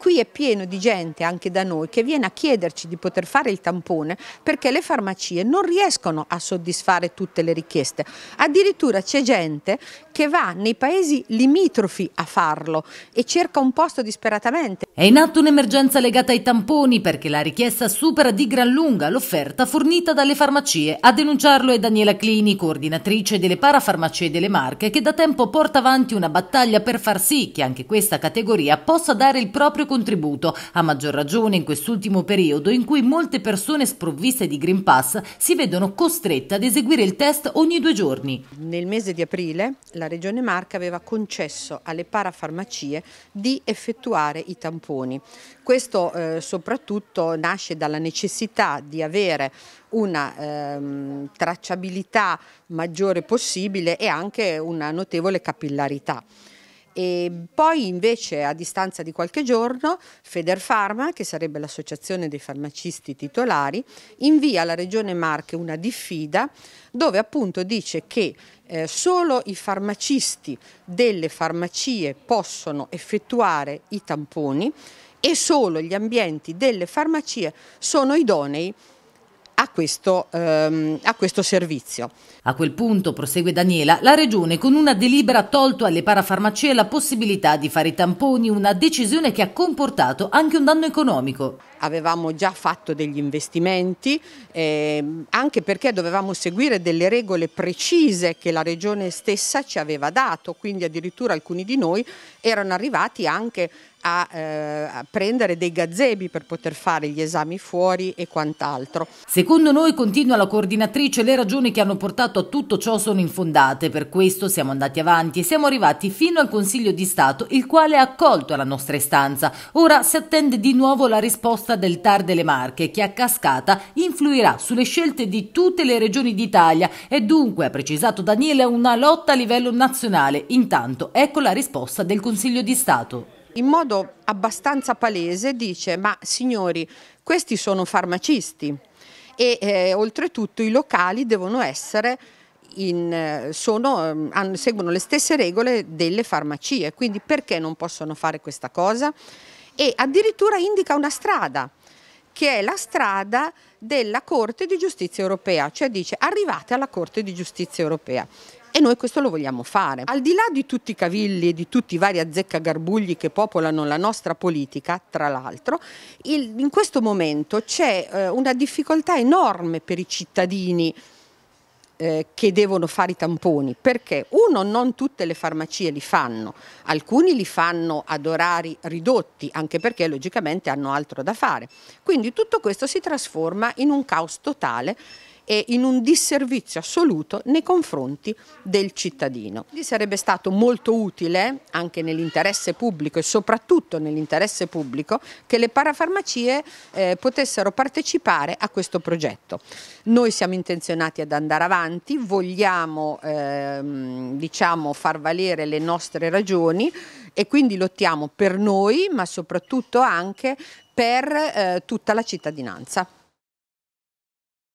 Qui è pieno di gente anche da noi che viene a chiederci di poter fare il tampone perché le farmacie non riescono a soddisfare tutte le richieste. Addirittura c'è gente che va nei paesi limitrofi a farlo e cerca un posto disperatamente. È in atto un'emergenza legata ai tamponi perché la richiesta supera di gran lunga l'offerta fornita dalle farmacie. A denunciarlo è Daniela Clini, coordinatrice delle parafarmacie delle Marche, che da tempo porta avanti una battaglia per far sì che anche questa categoria possa dare il proprio proprio contributo, a maggior ragione in quest'ultimo periodo in cui molte persone sprovviste di Green Pass si vedono costrette ad eseguire il test ogni due giorni. Nel mese di aprile la Regione Marca aveva concesso alle parafarmacie di effettuare i tamponi. Questo eh, soprattutto nasce dalla necessità di avere una ehm, tracciabilità maggiore possibile e anche una notevole capillarità. E poi invece a distanza di qualche giorno Federfarma, che sarebbe l'associazione dei farmacisti titolari, invia alla Regione Marche una diffida dove appunto dice che eh, solo i farmacisti delle farmacie possono effettuare i tamponi e solo gli ambienti delle farmacie sono idonei a questo, ehm, a questo servizio. A quel punto, prosegue Daniela, la Regione con una delibera ha tolto alle parafarmacie la possibilità di fare i tamponi, una decisione che ha comportato anche un danno economico. Avevamo già fatto degli investimenti, ehm, anche perché dovevamo seguire delle regole precise che la Regione stessa ci aveva dato, quindi addirittura alcuni di noi erano arrivati anche a, eh, a prendere dei gazzebi per poter fare gli esami fuori e quant'altro. Secondo noi, continua la coordinatrice, le ragioni che hanno portato a tutto ciò sono infondate, per questo siamo andati avanti e siamo arrivati fino al Consiglio di Stato, il quale ha accolto la nostra istanza. Ora si attende di nuovo la risposta del TAR delle Marche, che a cascata influirà sulle scelte di tutte le regioni d'Italia e dunque, ha precisato Daniele, una lotta a livello nazionale. Intanto, ecco la risposta del Consiglio di Stato in modo abbastanza palese dice ma signori questi sono farmacisti e eh, oltretutto i locali devono essere in, eh, sono, ehm, seguono le stesse regole delle farmacie, quindi perché non possono fare questa cosa? E addirittura indica una strada, che è la strada della Corte di Giustizia Europea, cioè dice arrivate alla Corte di Giustizia Europea e noi questo lo vogliamo fare. Al di là di tutti i cavilli e di tutti i vari azzeccagarbugli che popolano la nostra politica, tra l'altro, in questo momento c'è eh, una difficoltà enorme per i cittadini eh, che devono fare i tamponi perché uno non tutte le farmacie li fanno alcuni li fanno ad orari ridotti anche perché logicamente hanno altro da fare quindi tutto questo si trasforma in un caos totale e in un disservizio assoluto nei confronti del cittadino. Quindi sarebbe stato molto utile, anche nell'interesse pubblico e soprattutto nell'interesse pubblico, che le parafarmacie eh, potessero partecipare a questo progetto. Noi siamo intenzionati ad andare avanti, vogliamo ehm, diciamo, far valere le nostre ragioni e quindi lottiamo per noi ma soprattutto anche per eh, tutta la cittadinanza.